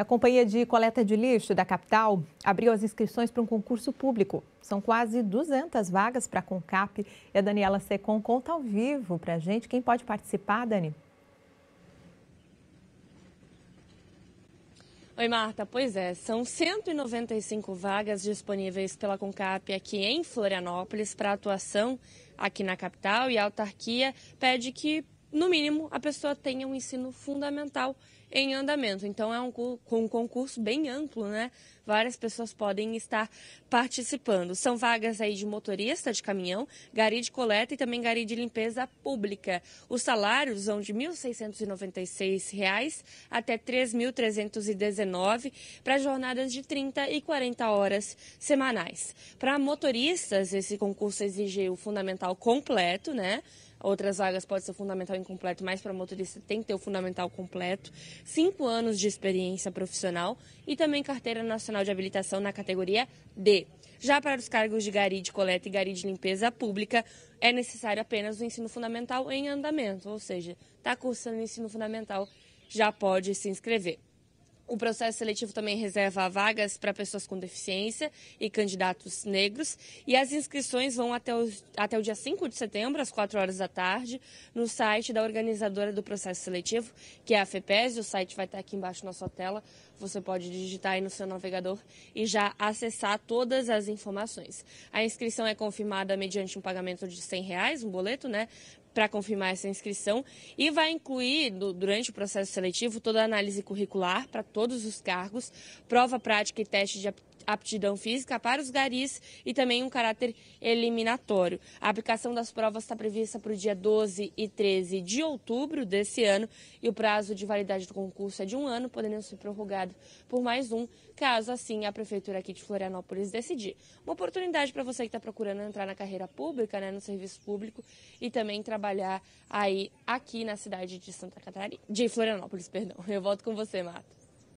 A Companhia de Coleta de Lixo da capital abriu as inscrições para um concurso público. São quase 200 vagas para a CONCAP e a Daniela Secom conta ao vivo para a gente quem pode participar, Dani. Oi, Marta. Pois é, são 195 vagas disponíveis pela CONCAP aqui em Florianópolis para atuação aqui na capital e a autarquia pede que no mínimo, a pessoa tenha um ensino fundamental em andamento. Então, é um, um concurso bem amplo, né? Várias pessoas podem estar participando. São vagas aí de motorista de caminhão, gari de coleta e também gari de limpeza pública. Os salários vão de R$ 1.696 até R$ 3.319 para jornadas de 30 e 40 horas semanais. Para motoristas, esse concurso exige o fundamental completo, né? Outras vagas pode ser fundamental incompleto, mas para motorista tem que ter o fundamental completo. Cinco anos de experiência profissional e também carteira nacional de habilitação na categoria D. Já para os cargos de gari de coleta e gari de limpeza pública, é necessário apenas o ensino fundamental em andamento, ou seja, está cursando o ensino fundamental, já pode se inscrever. O processo seletivo também reserva vagas para pessoas com deficiência e candidatos negros. E as inscrições vão até, até o dia 5 de setembro, às 4 horas da tarde, no site da organizadora do processo seletivo, que é a FEPES. O site vai estar aqui embaixo na sua tela. Você pode digitar aí no seu navegador e já acessar todas as informações. A inscrição é confirmada mediante um pagamento de R$ reais, um boleto, né? para confirmar essa inscrição e vai incluir, durante o processo seletivo, toda a análise curricular para todos todos os cargos, prova prática e teste de aptidão física para os garis e também um caráter eliminatório. A aplicação das provas está prevista para o dia 12 e 13 de outubro desse ano e o prazo de validade do concurso é de um ano, podendo ser prorrogado por mais um, caso assim a prefeitura aqui de Florianópolis decidir. Uma oportunidade para você que está procurando entrar na carreira pública, né, no serviço público e também trabalhar aí aqui na cidade de Santa Catarina, de Florianópolis, perdão. Eu volto com você, Mato.